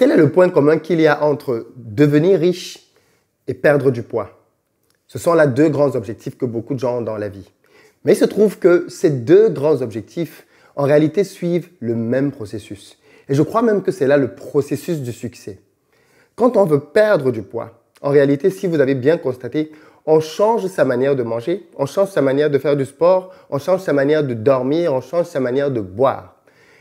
Quel est le point commun qu'il y a entre devenir riche et perdre du poids Ce sont là deux grands objectifs que beaucoup de gens ont dans la vie. Mais il se trouve que ces deux grands objectifs, en réalité, suivent le même processus. Et je crois même que c'est là le processus du succès. Quand on veut perdre du poids, en réalité, si vous avez bien constaté, on change sa manière de manger, on change sa manière de faire du sport, on change sa manière de dormir, on change sa manière de boire.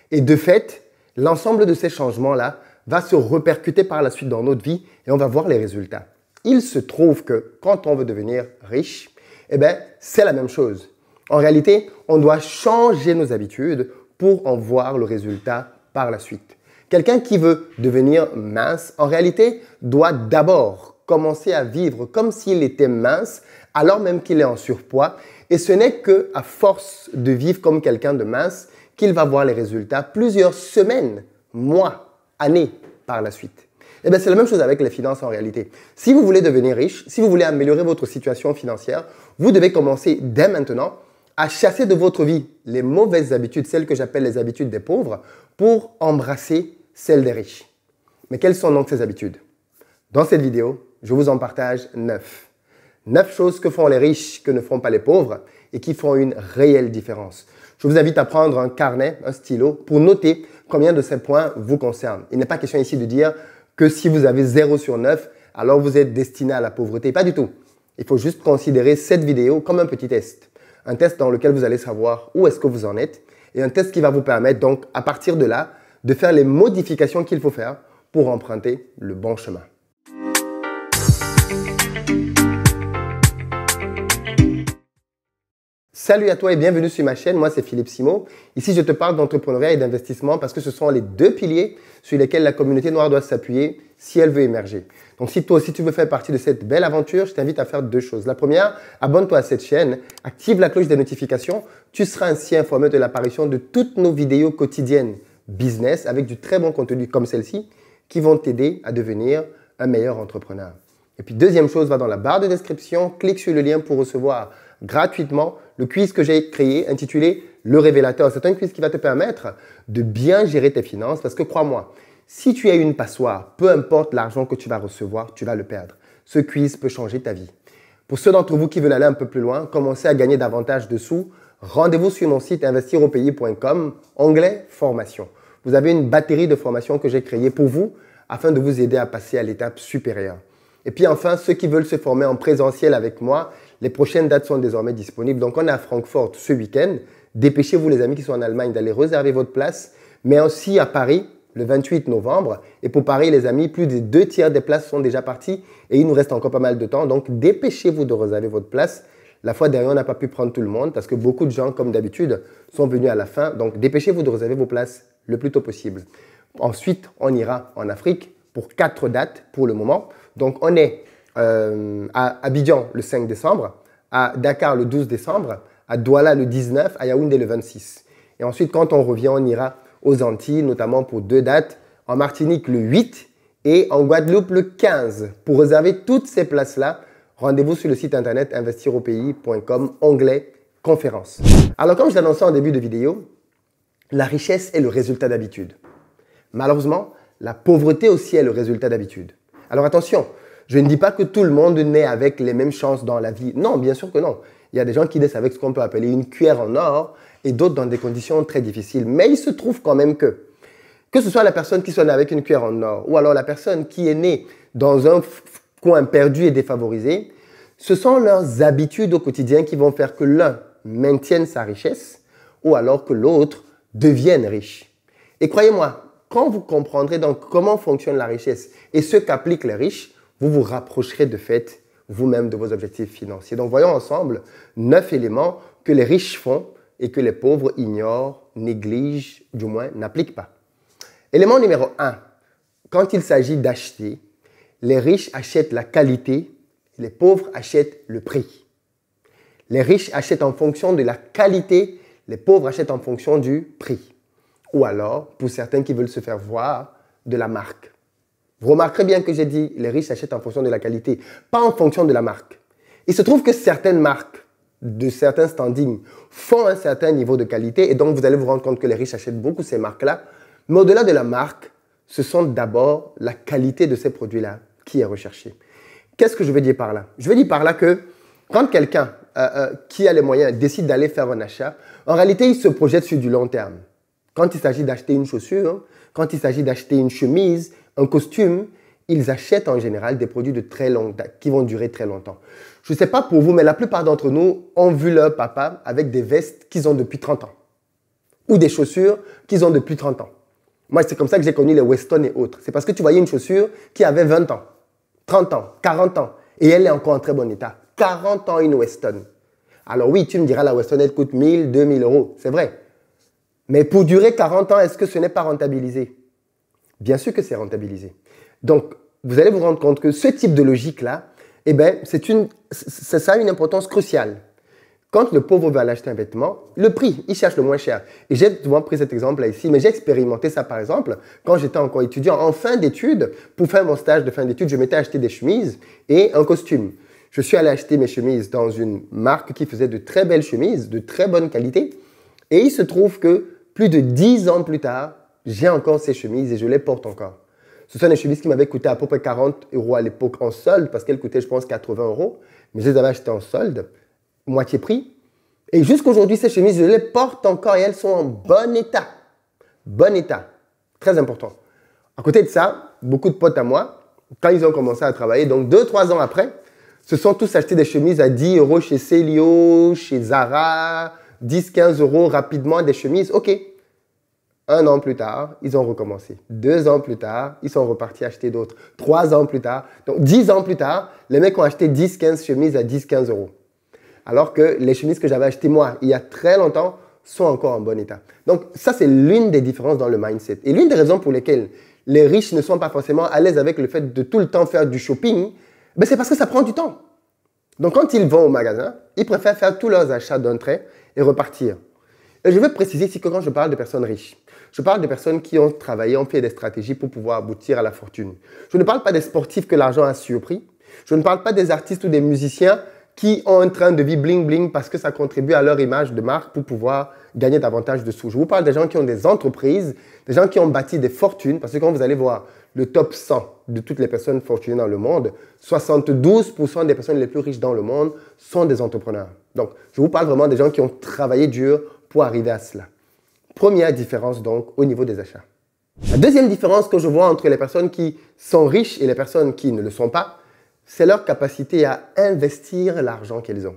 Et de fait, l'ensemble de ces changements-là va se repercuter par la suite dans notre vie et on va voir les résultats. Il se trouve que quand on veut devenir riche, eh ben, c'est la même chose. En réalité, on doit changer nos habitudes pour en voir le résultat par la suite. Quelqu'un qui veut devenir mince, en réalité, doit d'abord commencer à vivre comme s'il était mince, alors même qu'il est en surpoids. Et ce n'est que à force de vivre comme quelqu'un de mince qu'il va voir les résultats plusieurs semaines, mois, années par la suite. Et eh bien, c'est la même chose avec les finances en réalité. Si vous voulez devenir riche, si vous voulez améliorer votre situation financière, vous devez commencer dès maintenant à chasser de votre vie les mauvaises habitudes, celles que j'appelle les habitudes des pauvres, pour embrasser celles des riches. Mais quelles sont donc ces habitudes Dans cette vidéo, je vous en partage 9. 9 choses que font les riches que ne font pas les pauvres et qui font une réelle différence. Je vous invite à prendre un carnet, un stylo, pour noter combien de ces points vous concernent. Il n'est pas question ici de dire que si vous avez 0 sur 9, alors vous êtes destiné à la pauvreté. Pas du tout. Il faut juste considérer cette vidéo comme un petit test. Un test dans lequel vous allez savoir où est-ce que vous en êtes et un test qui va vous permettre donc à partir de là de faire les modifications qu'il faut faire pour emprunter le bon chemin. Salut à toi et bienvenue sur ma chaîne, moi c'est Philippe Simon. Ici je te parle d'entrepreneuriat et d'investissement parce que ce sont les deux piliers sur lesquels la communauté noire doit s'appuyer si elle veut émerger. Donc si toi aussi tu veux faire partie de cette belle aventure, je t'invite à faire deux choses. La première, abonne-toi à cette chaîne, active la cloche des notifications, tu seras ainsi informé de l'apparition de toutes nos vidéos quotidiennes business avec du très bon contenu comme celle-ci qui vont t'aider à devenir un meilleur entrepreneur. Et puis deuxième chose, va dans la barre de description, clique sur le lien pour recevoir gratuitement le quiz que j'ai créé intitulé Le Révélateur. C'est un quiz qui va te permettre de bien gérer tes finances parce que crois-moi, si tu as une passoire, peu importe l'argent que tu vas recevoir, tu vas le perdre. Ce quiz peut changer ta vie. Pour ceux d'entre vous qui veulent aller un peu plus loin, commencer à gagner davantage de sous, rendez-vous sur mon site investiropayé.com, anglais formation. Vous avez une batterie de formations que j'ai créée pour vous afin de vous aider à passer à l'étape supérieure. Et puis enfin, ceux qui veulent se former en présentiel avec moi, les prochaines dates sont désormais disponibles. Donc on est à Francfort ce week-end. Dépêchez-vous les amis qui sont en Allemagne d'aller réserver votre place. Mais aussi à Paris le 28 novembre. Et pour Paris les amis, plus des deux tiers des places sont déjà parties et il nous reste encore pas mal de temps. Donc dépêchez-vous de réserver votre place. La fois dernière, on n'a pas pu prendre tout le monde parce que beaucoup de gens, comme d'habitude, sont venus à la fin. Donc dépêchez-vous de réserver vos places le plus tôt possible. Ensuite, on ira en Afrique pour quatre dates pour le moment. Donc on est euh, à Abidjan le 5 décembre, à Dakar le 12 décembre, à Douala le 19, à Yaoundé le 26. Et ensuite, quand on revient, on ira aux Antilles, notamment pour deux dates, en Martinique le 8 et en Guadeloupe le 15. Pour réserver toutes ces places-là, rendez-vous sur le site internet investiropays.com, anglais, conférence. Alors, comme je l'annonçais en début de vidéo, la richesse est le résultat d'habitude. Malheureusement, la pauvreté aussi est le résultat d'habitude. Alors attention, je ne dis pas que tout le monde naît avec les mêmes chances dans la vie. Non, bien sûr que non. Il y a des gens qui naissent avec ce qu'on peut appeler une cuillère en or et d'autres dans des conditions très difficiles. Mais il se trouve quand même que, que ce soit la personne qui soit née avec une cuillère en or ou alors la personne qui est née dans un coin perdu et défavorisé, ce sont leurs habitudes au quotidien qui vont faire que l'un maintienne sa richesse ou alors que l'autre devienne riche. Et croyez-moi, quand vous comprendrez donc comment fonctionne la richesse et ce qu'appliquent les riches, vous vous rapprocherez de fait vous-même de vos objectifs financiers. Donc voyons ensemble neuf éléments que les riches font et que les pauvres ignorent, négligent, du moins n'appliquent pas. Élément numéro 1. Quand il s'agit d'acheter, les riches achètent la qualité, les pauvres achètent le prix. Les riches achètent en fonction de la qualité, les pauvres achètent en fonction du prix. Ou alors, pour certains qui veulent se faire voir, de la marque. Vous remarquerez bien que j'ai dit les riches achètent en fonction de la qualité, pas en fonction de la marque. Il se trouve que certaines marques de certains standings font un certain niveau de qualité et donc vous allez vous rendre compte que les riches achètent beaucoup ces marques-là. Mais au-delà de la marque, ce sont d'abord la qualité de ces produits-là qui est recherchée. Qu'est-ce que je veux dire par là Je veux dire par là que quand quelqu'un euh, euh, qui a les moyens décide d'aller faire un achat, en réalité, il se projette sur du long terme. Quand il s'agit d'acheter une chaussure, quand il s'agit d'acheter une chemise, un costume, ils achètent en général des produits de très longue date, qui vont durer très longtemps. Je ne sais pas pour vous, mais la plupart d'entre nous ont vu leur papa avec des vestes qu'ils ont depuis 30 ans ou des chaussures qu'ils ont depuis 30 ans. Moi, c'est comme ça que j'ai connu les Weston et autres. C'est parce que tu voyais une chaussure qui avait 20 ans, 30 ans, 40 ans, et elle est encore en très bon état. 40 ans une Weston. Alors oui, tu me diras, la Weston, elle coûte 1000, 2000 euros, c'est vrai. Mais pour durer 40 ans, est-ce que ce n'est pas rentabilisé Bien sûr que c'est rentabilisé. Donc, vous allez vous rendre compte que ce type de logique-là, eh ben, c'est ça a une importance cruciale. Quand le pauvre va acheter un vêtement, le prix, il cherche le moins cher. Et j'ai souvent pris cet exemple-là ici, mais j'ai expérimenté ça par exemple quand j'étais encore étudiant en fin d'études. Pour faire mon stage de fin d'études, je m'étais acheté des chemises et un costume. Je suis allé acheter mes chemises dans une marque qui faisait de très belles chemises, de très bonne qualité. Et il se trouve que plus de dix ans plus tard, j'ai encore ces chemises et je les porte encore. Ce sont des chemises qui m'avaient coûté à peu près 40 euros à l'époque en solde, parce qu'elles coûtaient, je pense, 80 euros. Mais je les avais achetées en solde, moitié prix. Et jusqu'aujourd'hui, ces chemises, je les porte encore et elles sont en bon état. Bon état. Très important. À côté de ça, beaucoup de potes à moi, quand ils ont commencé à travailler, donc 2-3 ans après, se sont tous achetés des chemises à 10 euros chez Célio, chez Zara, 10-15 euros rapidement des chemises. Ok, un an plus tard, ils ont recommencé. Deux ans plus tard, ils sont repartis acheter d'autres. Trois ans plus tard, donc dix ans plus tard, les mecs ont acheté 10-15 chemises à 10-15 euros. Alors que les chemises que j'avais achetées moi, il y a très longtemps, sont encore en bon état. Donc ça, c'est l'une des différences dans le mindset. Et l'une des raisons pour lesquelles les riches ne sont pas forcément à l'aise avec le fait de tout le temps faire du shopping, ben, c'est parce que ça prend du temps. Donc quand ils vont au magasin, ils préfèrent faire tous leurs achats d'un trait et repartir. Et je veux préciser ici que quand je parle de personnes riches, je parle des personnes qui ont travaillé, ont fait des stratégies pour pouvoir aboutir à la fortune. Je ne parle pas des sportifs que l'argent a surpris. Je ne parle pas des artistes ou des musiciens qui ont un train de vie bling bling parce que ça contribue à leur image de marque pour pouvoir gagner davantage de sous. Je vous parle des gens qui ont des entreprises, des gens qui ont bâti des fortunes, parce que quand vous allez voir le top 100 de toutes les personnes fortunées dans le monde, 72% des personnes les plus riches dans le monde sont des entrepreneurs. Donc, je vous parle vraiment des gens qui ont travaillé dur pour arriver à cela. Première différence donc au niveau des achats. La deuxième différence que je vois entre les personnes qui sont riches et les personnes qui ne le sont pas, c'est leur capacité à investir l'argent qu'elles ont.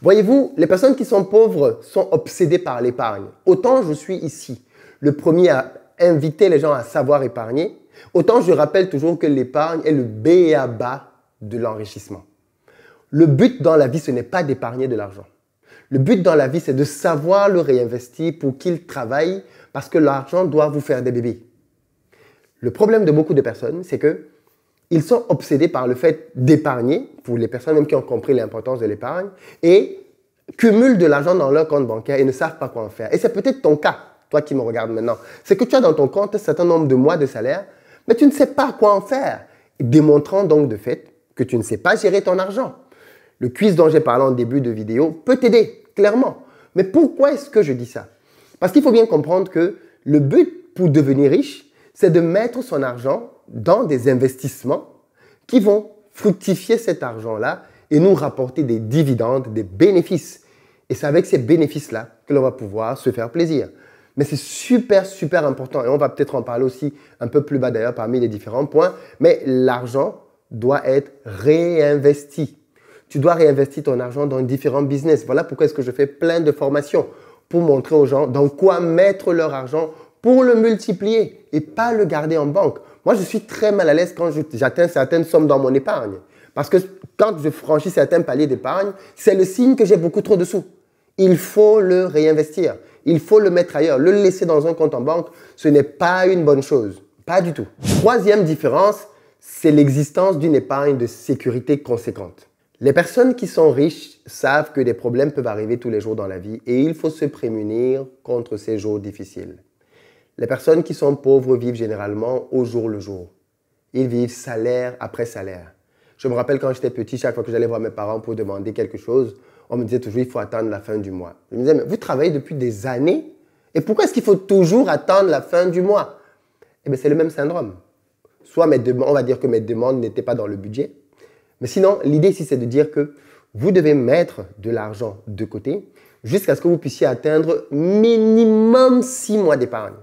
Voyez-vous, les personnes qui sont pauvres sont obsédées par l'épargne. Autant je suis ici le premier à inviter les gens à savoir épargner, autant je rappelle toujours que l'épargne est le B à bas de l'enrichissement. Le but dans la vie, ce n'est pas d'épargner de l'argent. Le but dans la vie, c'est de savoir le réinvestir pour qu'il travaille parce que l'argent doit vous faire des bébés. Le problème de beaucoup de personnes, c'est que ils sont obsédés par le fait d'épargner, pour les personnes même qui ont compris l'importance de l'épargne, et cumulent de l'argent dans leur compte bancaire et ne savent pas quoi en faire. Et c'est peut-être ton cas, toi qui me regardes maintenant. C'est que tu as dans ton compte un certain nombre de mois de salaire, mais tu ne sais pas quoi en faire, démontrant donc de fait que tu ne sais pas gérer ton argent le quiz dont j'ai parlé en début de vidéo peut t'aider, clairement. Mais pourquoi est-ce que je dis ça Parce qu'il faut bien comprendre que le but pour devenir riche, c'est de mettre son argent dans des investissements qui vont fructifier cet argent-là et nous rapporter des dividendes, des bénéfices. Et c'est avec ces bénéfices-là que l'on va pouvoir se faire plaisir. Mais c'est super, super important. Et on va peut-être en parler aussi un peu plus bas d'ailleurs parmi les différents points. Mais l'argent doit être réinvesti tu dois réinvestir ton argent dans différents business. Voilà pourquoi est-ce que je fais plein de formations pour montrer aux gens dans quoi mettre leur argent pour le multiplier et pas le garder en banque. Moi, je suis très mal à l'aise quand j'atteins certaines sommes dans mon épargne. Parce que quand je franchis certains paliers d'épargne, c'est le signe que j'ai beaucoup trop de sous. Il faut le réinvestir. Il faut le mettre ailleurs. Le laisser dans un compte en banque, ce n'est pas une bonne chose. Pas du tout. Troisième différence, c'est l'existence d'une épargne de sécurité conséquente. Les personnes qui sont riches savent que des problèmes peuvent arriver tous les jours dans la vie et il faut se prémunir contre ces jours difficiles. Les personnes qui sont pauvres vivent généralement au jour le jour. Ils vivent salaire après salaire. Je me rappelle quand j'étais petit, chaque fois que j'allais voir mes parents pour demander quelque chose, on me disait toujours il faut attendre la fin du mois. Je me disais, mais vous travaillez depuis des années et pourquoi est-ce qu'il faut toujours attendre la fin du mois Eh bien, c'est le même syndrome. Soit mes demandes, on va dire que mes demandes n'étaient pas dans le budget, mais sinon, l'idée ici, c'est de dire que vous devez mettre de l'argent de côté jusqu'à ce que vous puissiez atteindre minimum 6 mois d'épargne.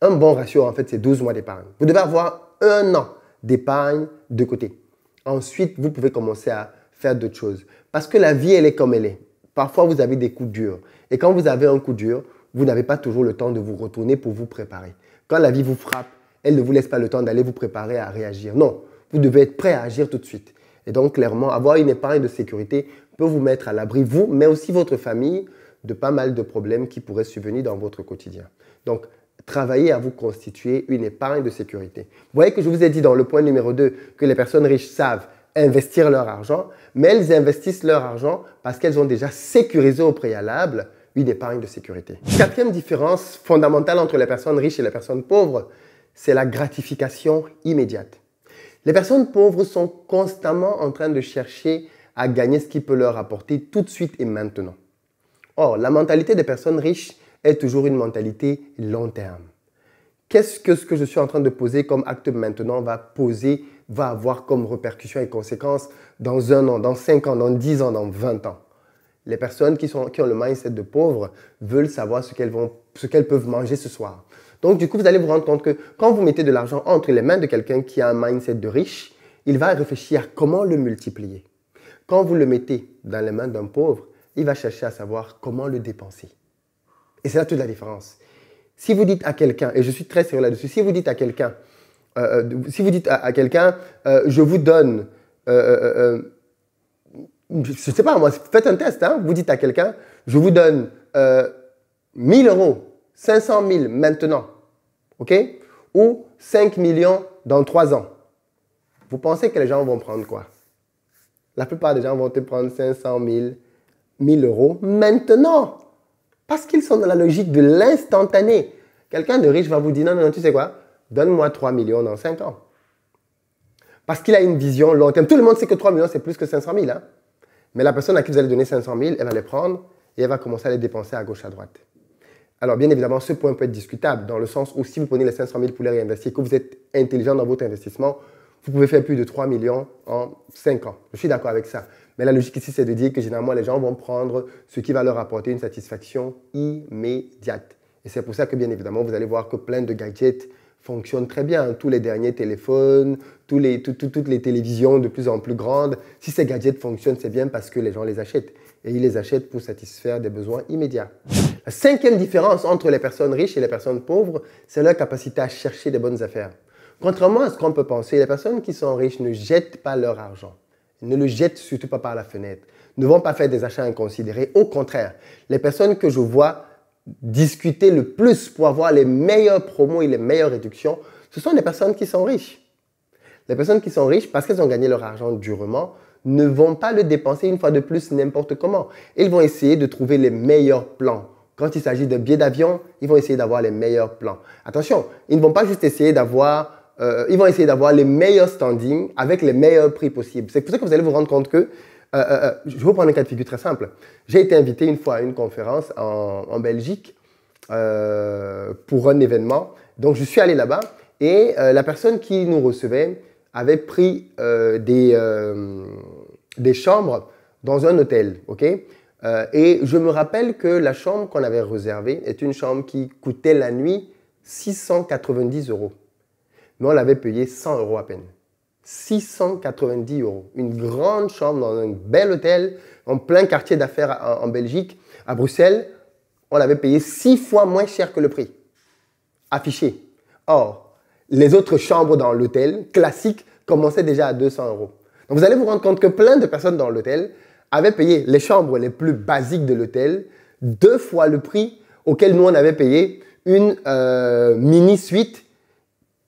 Un bon ratio, en fait, c'est 12 mois d'épargne. Vous devez avoir un an d'épargne de côté. Ensuite, vous pouvez commencer à faire d'autres choses. Parce que la vie, elle est comme elle est. Parfois, vous avez des coups durs. Et quand vous avez un coup dur, vous n'avez pas toujours le temps de vous retourner pour vous préparer. Quand la vie vous frappe, elle ne vous laisse pas le temps d'aller vous préparer à réagir. Non, vous devez être prêt à agir tout de suite. Et donc, clairement, avoir une épargne de sécurité peut vous mettre à l'abri, vous, mais aussi votre famille, de pas mal de problèmes qui pourraient survenir dans votre quotidien. Donc, travaillez à vous constituer une épargne de sécurité. Vous voyez que je vous ai dit dans le point numéro 2 que les personnes riches savent investir leur argent, mais elles investissent leur argent parce qu'elles ont déjà sécurisé au préalable une épargne de sécurité. Quatrième différence fondamentale entre les personnes riches et les personnes pauvres, c'est la gratification immédiate. Les personnes pauvres sont constamment en train de chercher à gagner ce qui peut leur apporter tout de suite et maintenant. Or, la mentalité des personnes riches est toujours une mentalité long terme. Qu'est-ce que ce que je suis en train de poser comme acte maintenant va poser, va avoir comme répercussions et conséquences dans un an, dans cinq ans, dans dix ans, dans vingt ans Les personnes qui, sont, qui ont le mindset de pauvres veulent savoir ce qu'elles peuvent manger ce soir, donc, du coup, vous allez vous rendre compte que quand vous mettez de l'argent entre les mains de quelqu'un qui a un mindset de riche, il va réfléchir à comment le multiplier. Quand vous le mettez dans les mains d'un pauvre, il va chercher à savoir comment le dépenser. Et c'est là toute la différence. Si vous dites à quelqu'un, et je suis très sûr là-dessus, si vous dites à quelqu'un, si vous dites à, quelqu'un, je vous donne, je ne sais pas, moi, faites un test, vous dites à quelqu'un, je vous donne 1000 euros 500 000 maintenant, ok Ou 5 millions dans 3 ans. Vous pensez que les gens vont prendre quoi La plupart des gens vont te prendre 500 000, 1000 euros maintenant. Parce qu'ils sont dans la logique de l'instantané. Quelqu'un de riche va vous dire, non, non, tu sais quoi Donne-moi 3 millions dans 5 ans. Parce qu'il a une vision long terme. Tout le monde sait que 3 millions, c'est plus que 500 000. Hein? Mais la personne à qui vous allez donner 500 000, elle va les prendre et elle va commencer à les dépenser à gauche, à droite. Alors, bien évidemment, ce point peut être discutable dans le sens où si vous prenez les 500 000 pour les réinvestir, que vous êtes intelligent dans votre investissement, vous pouvez faire plus de 3 millions en 5 ans. Je suis d'accord avec ça. Mais la logique ici, c'est de dire que généralement, les gens vont prendre ce qui va leur apporter une satisfaction immédiate. Et c'est pour ça que, bien évidemment, vous allez voir que plein de gadgets fonctionnent très bien. Tous les derniers téléphones, toutes les télévisions de plus en plus grandes, si ces gadgets fonctionnent, c'est bien parce que les gens les achètent. Et ils les achètent pour satisfaire des besoins immédiats. La cinquième différence entre les personnes riches et les personnes pauvres, c'est leur capacité à chercher des bonnes affaires. Contrairement à ce qu'on peut penser, les personnes qui sont riches ne jettent pas leur argent. ne le jettent surtout pas par la fenêtre. ne vont pas faire des achats inconsidérés. Au contraire, les personnes que je vois discuter le plus pour avoir les meilleurs promos et les meilleures réductions, ce sont les personnes qui sont riches. Les personnes qui sont riches, parce qu'elles ont gagné leur argent durement, ne vont pas le dépenser une fois de plus n'importe comment. Elles vont essayer de trouver les meilleurs plans quand il s'agit de billets d'avion, ils vont essayer d'avoir les meilleurs plans. Attention, ils ne vont pas juste essayer d'avoir euh, ils vont essayer d'avoir les meilleurs standings avec les meilleurs prix possibles. C'est pour ça que vous allez vous rendre compte que, euh, euh, je vais vous prendre un cas de figure très simple. J'ai été invité une fois à une conférence en, Belgique pour un événement. Donc je suis allé là-bas et la personne qui nous recevait avait pris des, des chambres dans un hôtel. ok euh, et je me rappelle que la chambre qu'on avait réservée est une chambre qui coûtait la nuit 690 euros. Mais on l'avait payé 100 euros à peine. 690 euros. Une grande chambre dans un bel hôtel, en plein quartier d'affaires en, Belgique, à Bruxelles. On l'avait payé six fois moins cher que le prix affiché. Or, les autres chambres dans l'hôtel classique commençaient déjà à 200 euros. Donc vous allez vous rendre compte que plein de personnes dans l'hôtel avait payé les chambres les plus basiques de l'hôtel deux fois le prix auquel nous on avait payé une euh, mini suite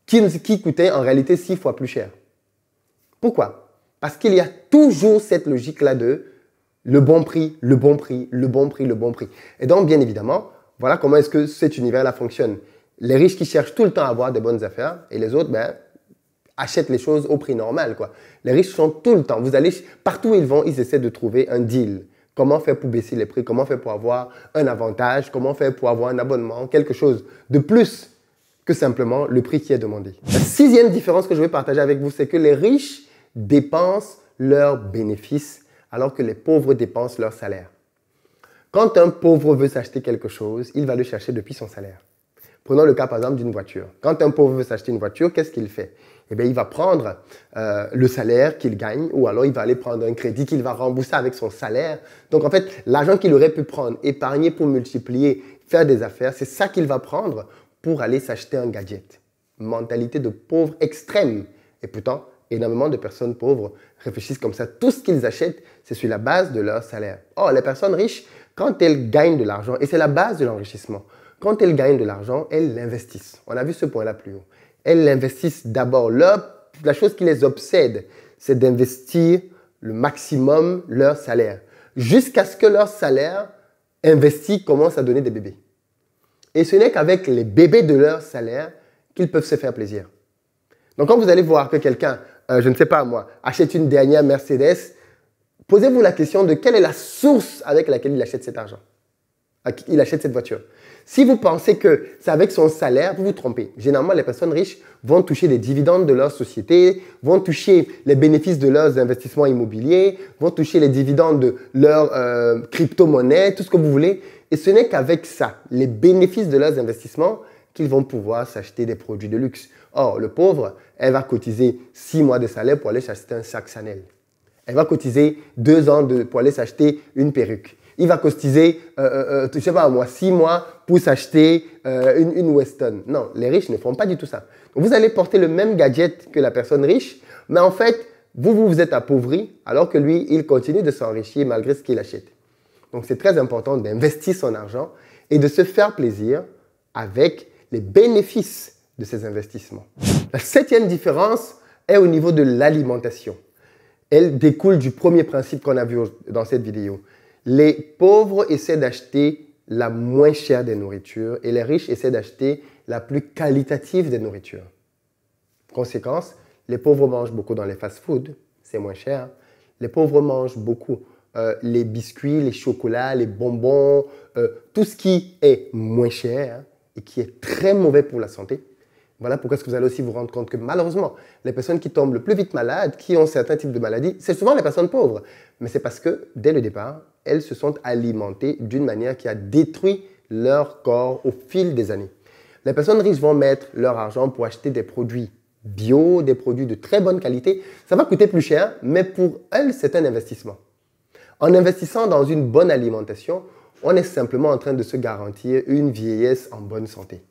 qui, qui coûtait en réalité six fois plus cher. Pourquoi Parce qu'il y a toujours cette logique-là de le bon prix, le bon prix, le bon prix, le bon prix. Et donc, bien évidemment, voilà comment est-ce que cet univers-là fonctionne. Les riches qui cherchent tout le temps à avoir des bonnes affaires et les autres, ben, achètent les choses au prix normal. Quoi. Les riches sont tout le temps. Vous allez partout où ils vont, ils essaient de trouver un deal. Comment faire pour baisser les prix Comment faire pour avoir un avantage Comment faire pour avoir un abonnement Quelque chose de plus que simplement le prix qui est demandé. La sixième différence que je vais partager avec vous, c'est que les riches dépensent leurs bénéfices alors que les pauvres dépensent leur salaire. Quand un pauvre veut s'acheter quelque chose, il va le chercher depuis son salaire. Prenons le cas par exemple d'une voiture. Quand un pauvre veut s'acheter une voiture, qu'est-ce qu'il fait eh bien, il va prendre euh, le salaire qu'il gagne ou alors il va aller prendre un crédit qu'il va rembourser avec son salaire. Donc, en fait, l'argent qu'il aurait pu prendre, épargner pour multiplier, faire des affaires, c'est ça qu'il va prendre pour aller s'acheter un gadget. Mentalité de pauvre extrême. Et pourtant, énormément de personnes pauvres réfléchissent comme ça. Tout ce qu'ils achètent, c'est sur la base de leur salaire. Or, les personnes riches, quand elles gagnent de l'argent, et c'est la base de l'enrichissement, quand elles gagnent de l'argent, elles l'investissent. On a vu ce point-là plus haut. Elles l'investissent d'abord. La chose qui les obsède, c'est d'investir le maximum leur salaire, jusqu'à ce que leur salaire investi commence à donner des bébés. Et ce n'est qu'avec les bébés de leur salaire qu'ils peuvent se faire plaisir. Donc quand vous allez voir que quelqu'un, euh, je ne sais pas moi, achète une dernière Mercedes, posez-vous la question de quelle est la source avec laquelle il achète cet argent il achète cette voiture. Si vous pensez que c'est avec son salaire, vous vous trompez. Généralement, les personnes riches vont toucher les dividendes de leur société, vont toucher les bénéfices de leurs investissements immobiliers, vont toucher les dividendes de leurs euh, crypto-monnaies, tout ce que vous voulez. Et ce n'est qu'avec ça, les bénéfices de leurs investissements, qu'ils vont pouvoir s'acheter des produits de luxe. Or, le pauvre, elle va cotiser 6 mois de salaire pour aller s'acheter un sac Chanel. Elle va cotiser 2 ans pour aller s'acheter une perruque il va costiser euh, euh, euh sais pas moi, 6 mois pour s'acheter euh, une, une Weston. Non, les riches ne font pas du tout ça. Donc, vous allez porter le même gadget que la personne riche, mais en fait, vous, vous, vous êtes appauvri, alors que lui, il continue de s'enrichir malgré ce qu'il achète. Donc, c'est très important d'investir son argent et de se faire plaisir avec les bénéfices de ses investissements. La septième différence est au niveau de l'alimentation. Elle découle du premier principe qu'on a vu dans cette vidéo. Les pauvres essaient d'acheter la moins chère des nourritures et les riches essaient d'acheter la plus qualitative des nourritures. Conséquence, les pauvres mangent beaucoup dans les fast-foods, c'est moins cher. Les pauvres mangent beaucoup euh, les biscuits, les chocolats, les bonbons, euh, tout ce qui est moins cher et qui est très mauvais pour la santé voilà pourquoi est-ce que vous allez aussi vous rendre compte que malheureusement, les personnes qui tombent le plus vite malades, qui ont certains types de maladies, c'est souvent les personnes pauvres. Mais c'est parce que, dès le départ, elles se sont alimentées d'une manière qui a détruit leur corps au fil des années. Les personnes riches vont mettre leur argent pour acheter des produits bio, des produits de très bonne qualité. Ça va coûter plus cher, mais pour elles, c'est un investissement. En investissant dans une bonne alimentation, on est simplement en train de se garantir une vieillesse en bonne santé.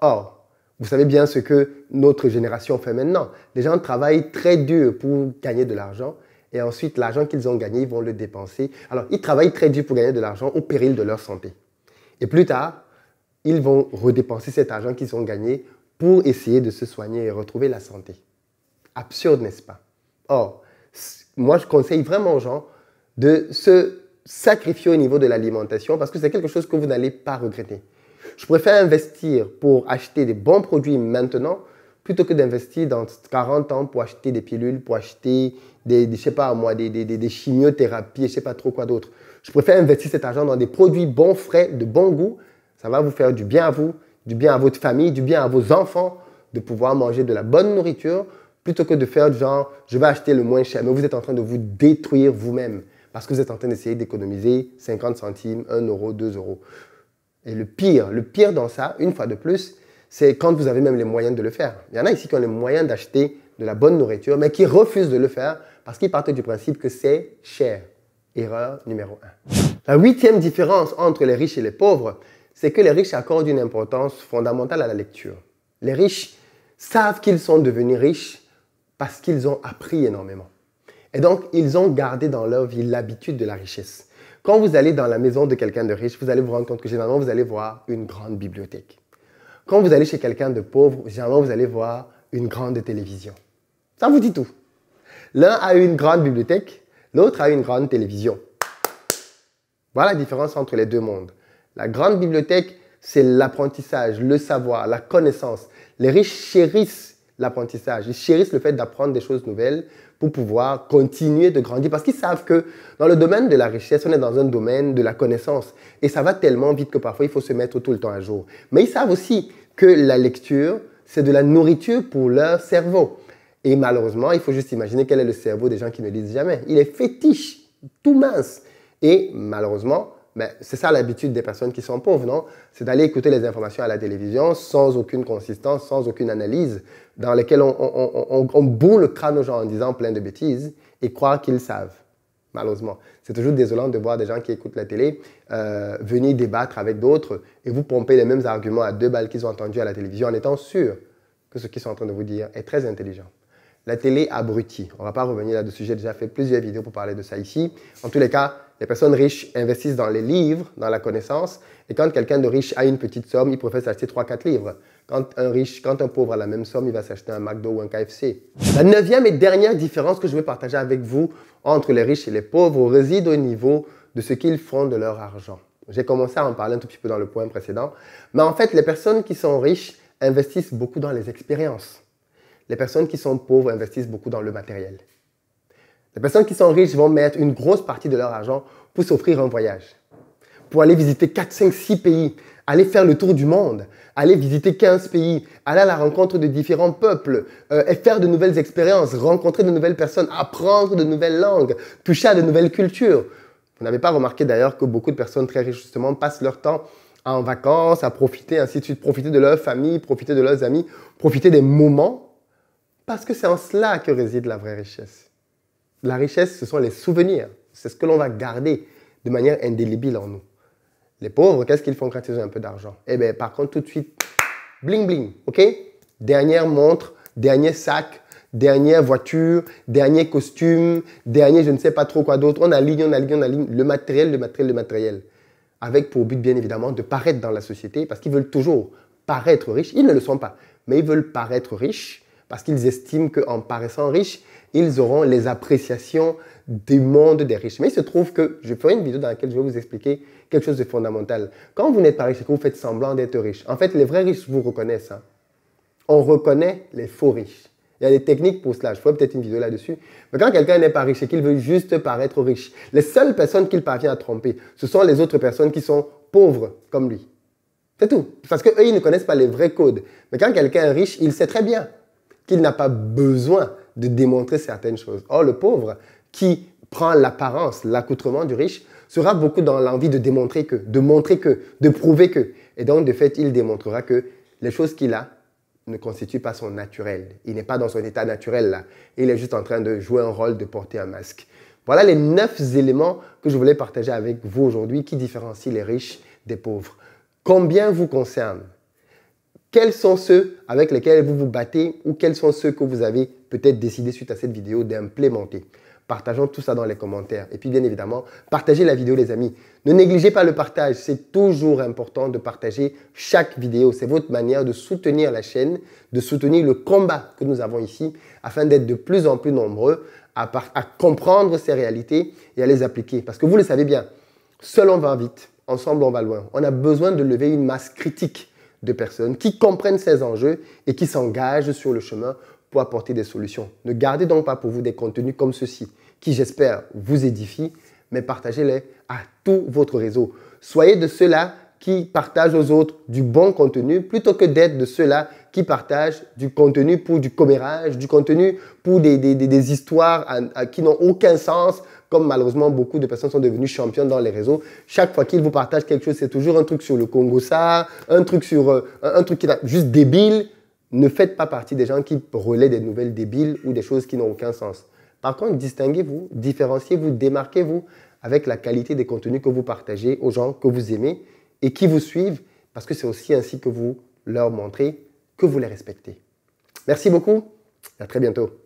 Or, vous savez bien ce que notre génération fait maintenant. Les gens travaillent très dur pour gagner de l'argent et ensuite l'argent qu'ils ont gagné, ils vont le dépenser. Alors, ils travaillent très dur pour gagner de l'argent au péril de leur santé. Et plus tard, ils vont redépenser cet argent qu'ils ont gagné pour essayer de se soigner et retrouver la santé. Absurde, n'est-ce pas Or, moi, je conseille vraiment aux gens de se sacrifier au niveau de l'alimentation parce que c'est quelque chose que vous n'allez pas regretter je préfère investir pour acheter des bons produits maintenant plutôt que d'investir dans 40 ans pour acheter des pilules, pour acheter des, je sais pas moi, des, chimiothérapies, je sais pas trop quoi d'autre. Je préfère investir cet argent dans des produits bons, frais, de bon goût. Ça va vous faire du bien à vous, du bien à votre famille, du bien à vos enfants de pouvoir manger de la bonne nourriture plutôt que de faire du genre je vais acheter le moins cher. Mais vous êtes en train de vous détruire vous-même parce que vous êtes en train d'essayer d'économiser 50 centimes, 1 euro, 2 euros. Et le pire, le pire dans ça, une fois de plus, c'est quand vous avez même les moyens de le faire. Il y en a ici qui ont les moyens d'acheter de la bonne nourriture, mais qui refusent de le faire parce qu'ils partent du principe que c'est cher. Erreur numéro 1. La huitième différence entre les riches et les pauvres, c'est que les riches accordent une importance fondamentale à la lecture. Les riches savent qu'ils sont devenus riches parce qu'ils ont appris énormément. Et donc, ils ont gardé dans leur vie l'habitude de la richesse. Quand vous allez dans la maison de quelqu'un de riche, vous allez vous rendre compte que généralement, vous allez voir une grande bibliothèque. Quand vous allez chez quelqu'un de pauvre, généralement, vous allez voir une grande télévision. Ça vous dit tout. L'un a une grande bibliothèque, l'autre a une grande télévision. Voilà la différence entre les deux mondes. La grande bibliothèque, c'est l'apprentissage, le savoir, la connaissance. Les riches chérissent l'apprentissage, ils chérissent le fait d'apprendre des choses nouvelles, pour pouvoir continuer de grandir. Parce qu'ils savent que dans le domaine de la richesse, on est dans un domaine de la connaissance. Et ça va tellement vite que parfois, il faut se mettre tout le temps à jour. Mais ils savent aussi que la lecture, c'est de la nourriture pour leur cerveau. Et malheureusement, il faut juste imaginer quel est le cerveau des gens qui ne lisent jamais. Il est fétiche, tout mince. Et malheureusement, mais c'est ça l'habitude des personnes qui sont pauvres, non C'est d'aller écouter les informations à la télévision sans aucune consistance, sans aucune analyse, dans lesquelles on, on, boule le crâne aux gens en disant plein de bêtises et croire qu'ils savent, malheureusement. C'est toujours désolant de voir des gens qui écoutent la télé euh, venir débattre avec d'autres et vous pomper les mêmes arguments à deux balles qu'ils ont entendus à la télévision en étant sûr que ce qu'ils sont en train de vous dire est très intelligent. La télé abrutit. On ne va pas revenir là-dessus. J'ai déjà fait plusieurs vidéos pour parler de ça ici. En tous les cas, les personnes riches investissent dans les livres, dans la connaissance, et quand quelqu'un de riche a une petite somme, il préfère s'acheter 3-4 livres. Quand un riche, quand un pauvre a la même somme, il va s'acheter un McDo ou un KFC. La neuvième et dernière différence que je vais partager avec vous entre les riches et les pauvres réside au niveau de ce qu'ils font de leur argent. J'ai commencé à en parler un tout petit peu dans le point précédent, mais en fait, les personnes qui sont riches investissent beaucoup dans les expériences. Les personnes qui sont pauvres investissent beaucoup dans le matériel. Les personnes qui sont riches vont mettre une grosse partie de leur argent pour s'offrir un voyage, pour aller visiter 4, 5, 6 pays, aller faire le tour du monde, aller visiter 15 pays, aller à la rencontre de différents peuples, euh, et faire de nouvelles expériences, rencontrer de nouvelles personnes, apprendre de nouvelles langues, toucher à de nouvelles cultures. Vous n'avez pas remarqué d'ailleurs que beaucoup de personnes très riches justement passent leur temps en vacances, à profiter, ainsi de suite, profiter de leur famille, profiter de leurs amis, profiter des moments, parce que c'est en cela que réside la vraie richesse. La richesse, ce sont les souvenirs. C'est ce que l'on va garder de manière indélébile en nous. Les pauvres, qu'est-ce qu'ils font quand ils ont un peu d'argent Eh bien, par contre, tout de suite, bling bling, ok Dernière montre, dernier sac, dernière voiture, dernier costume, dernier je ne sais pas trop quoi d'autre. On aligne, on aligne, on aligne. Le matériel, le matériel, le matériel. Avec pour but, bien évidemment, de paraître dans la société parce qu'ils veulent toujours paraître riches. Ils ne le sont pas, mais ils veulent paraître riches parce qu'ils estiment qu'en paraissant riches, ils auront les appréciations du monde des riches. Mais il se trouve que je ferai une vidéo dans laquelle je vais vous expliquer quelque chose de fondamental. Quand vous n'êtes pas riche et que vous faites semblant d'être riche, en fait, les vrais riches vous reconnaissent. Hein. On reconnaît les faux riches. Il y a des techniques pour cela. Je ferai peut-être une vidéo là-dessus. Mais quand quelqu'un n'est pas riche et qu'il veut juste paraître riche, les seules personnes qu'il parvient à tromper, ce sont les autres personnes qui sont pauvres comme lui. C'est tout. Parce qu'eux, ils ne connaissent pas les vrais codes. Mais quand quelqu'un est riche, il sait très bien qu'il n'a pas besoin de démontrer certaines choses. Or, le pauvre qui prend l'apparence, l'accoutrement du riche, sera beaucoup dans l'envie de démontrer que, de montrer que, de prouver que. Et donc, de fait, il démontrera que les choses qu'il a ne constituent pas son naturel. Il n'est pas dans son état naturel là. Il est juste en train de jouer un rôle de porter un masque. Voilà les neuf éléments que je voulais partager avec vous aujourd'hui qui différencient les riches des pauvres. Combien vous concerne Quels sont ceux avec lesquels vous vous battez ou quels sont ceux que vous avez peut-être décider suite à cette vidéo d'implémenter. Partageons tout ça dans les commentaires. Et puis bien évidemment, partagez la vidéo les amis. Ne négligez pas le partage. C'est toujours important de partager chaque vidéo. C'est votre manière de soutenir la chaîne, de soutenir le combat que nous avons ici afin d'être de plus en plus nombreux à, à comprendre ces réalités et à les appliquer. Parce que vous le savez bien, seul on va vite, ensemble on va loin. On a besoin de lever une masse critique de personnes qui comprennent ces enjeux et qui s'engagent sur le chemin apporter des solutions. Ne gardez donc pas pour vous des contenus comme ceux-ci, qui j'espère vous édifient, mais partagez-les à tout votre réseau. Soyez de ceux-là qui partagent aux autres du bon contenu plutôt que d'être de ceux-là qui partagent du contenu pour du commérage, du contenu pour des, histoires qui n'ont aucun sens, comme malheureusement beaucoup de personnes sont devenues championnes dans les réseaux. Chaque fois qu'ils vous partagent quelque chose, c'est toujours un truc sur le Congo ça, un truc sur euh, un, un truc qui est juste débile, ne faites pas partie des gens qui relaient des nouvelles débiles ou des choses qui n'ont aucun sens. Par contre, distinguez-vous, différenciez-vous, démarquez-vous avec la qualité des contenus que vous partagez aux gens que vous aimez et qui vous suivent, parce que c'est aussi ainsi que vous leur montrez que vous les respectez. Merci beaucoup, et à très bientôt.